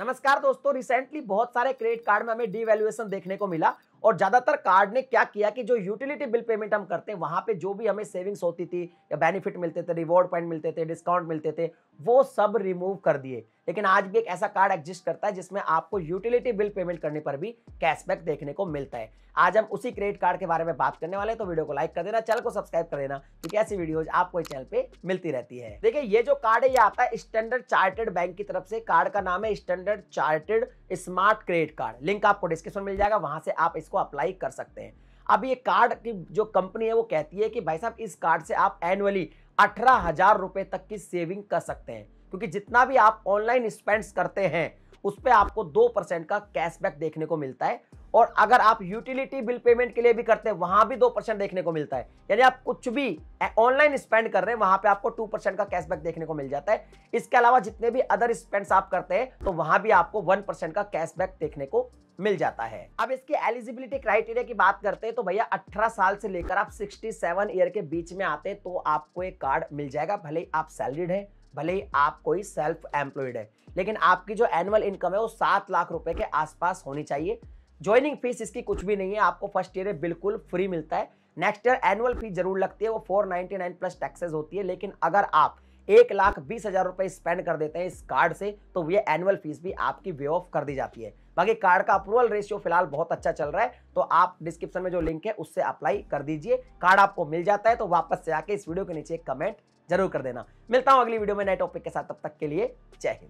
नमस्कार दोस्तों रिसेंटली बहुत सारे क्रेडिट कार्ड में हमें डीवेल्युएशन देखने को मिला और ज्यादातर कार्ड ने क्या किया कि जो यूटिलिटी बिल पेमेंट हम करते हैं वहां पे जो भी हमें सेविंग्स होती थी या बेनिफिट मिलते थे रिवॉर्ड पॉइंट मिलते थे डिस्काउंट मिलते थे वो सब रिमूव कर दिए लेकिन आज भी एक ऐसा कार्ड एग्जिस्ट करता है जिसमें आपको यूटिलिटी बिल पेमेंट करने पर भी कैशबैक देखने को मिलता है आज हम उसी क्रेडिट कार्ड के बारे में बात करने वाले हैं तो वीडियो को लाइक कर देना चैनल को सब्सक्राइब कर देना क्योंकि ऐसी वीडियोज आपको इस चैनल पे मिलती रहती है देखिए ये जो कार्ड है ये आता है स्टैंडर्ड चार्टेड बैंक की तरफ से कार्ड का नाम है Standard Chartered smart credit card link आपको डिस्क्रिप्शन मिल जाएगा वहां से आप इस इसको अप्लाई कर सकते हैं अब ये कार्ड की जो कंपनी है वो कहती है कि भाई साहब इस कार्ड से आप एनुअली अठारह हजार रुपए तक की सेविंग कर सकते हैं क्योंकि जितना भी आप ऑनलाइन स्पेंड्स करते हैं उस पर आपको दो परसेंट का कैशबैक देखने को मिलता है और अगर आप यूटिलिटी बिल पेमेंट के लिए भी करते हैं वहां भी दो परसेंट देखने को मिलता है यानी आप कुछ भी ऑनलाइन स्पेंड कर रहे हैं वहां पे आपको टू परसेंट का कैशबैक देखने को मिल जाता है इसके अलावा जितने भी अदर स्पेंड्स आप करते हैं तो वहां भी आपको वन परसेंट का कैशबैक देखने को मिल जाता है अब इसकी एलिजिबिलिटी क्राइटेरिया की बात करते हैं तो भैया 18 साल से लेकर आप 67 ईयर के बीच में आते हैं तो आपको एक कार्ड मिल जाएगा भले आप सैलरीड हैं भले ही आप कोई सेल्फ एम्प्लॉयड है लेकिन आपकी जो एनुअल इनकम है वो सात लाख रुपए के आसपास होनी चाहिए ज्वाइनिंग फीस इसकी कुछ भी नहीं है आपको फर्स्ट ईयर बिल्कुल फ्री मिलता है नेक्स्ट ईयर एनुअल फीस जरूर लगती है वो फोर प्लस टैक्सेस होती है लेकिन अगर आप एक लाख बीस हजार रुपए स्पेंड कर देते हैं इस कार्ड से तो ये एनुअल फीस भी आपकी वे ऑफ कर दी जाती है बाकी कार्ड का अप्रूवल रेशियो फिलहाल बहुत अच्छा चल रहा है तो आप डिस्क्रिप्शन में जो लिंक है उससे अप्लाई कर दीजिए कार्ड आपको मिल जाता है तो वापस से आके इस वीडियो के नीचे कमेंट जरूर कर देना मिलता हूं अगली वीडियो में नए टॉपिक के साथ तब तक के लिए जय हिंद